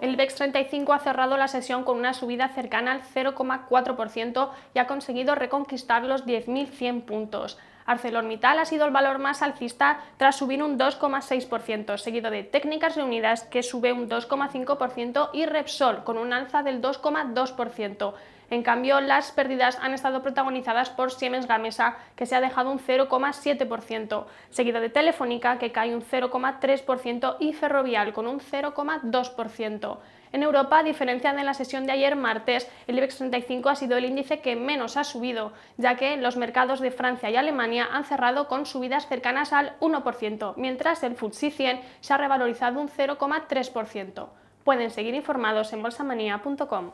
el IBEX 35 ha cerrado la sesión con una subida cercana al 0,4% y ha conseguido reconquistar los 10.100 puntos. ArcelorMittal ha sido el valor más alcista tras subir un 2,6%, seguido de Técnicas Reunidas que sube un 2,5% y Repsol con un alza del 2,2%. En cambio, las pérdidas han estado protagonizadas por Siemens Gamesa, que se ha dejado un 0,7%, seguido de Telefónica, que cae un 0,3%, y Ferrovial, con un 0,2%. En Europa, a diferencia de la sesión de ayer martes, el IBEX 35 ha sido el índice que menos ha subido, ya que los mercados de Francia y Alemania han cerrado con subidas cercanas al 1%, mientras el FTSE 100 se ha revalorizado un 0,3%. Pueden seguir informados en bolsamanía.com.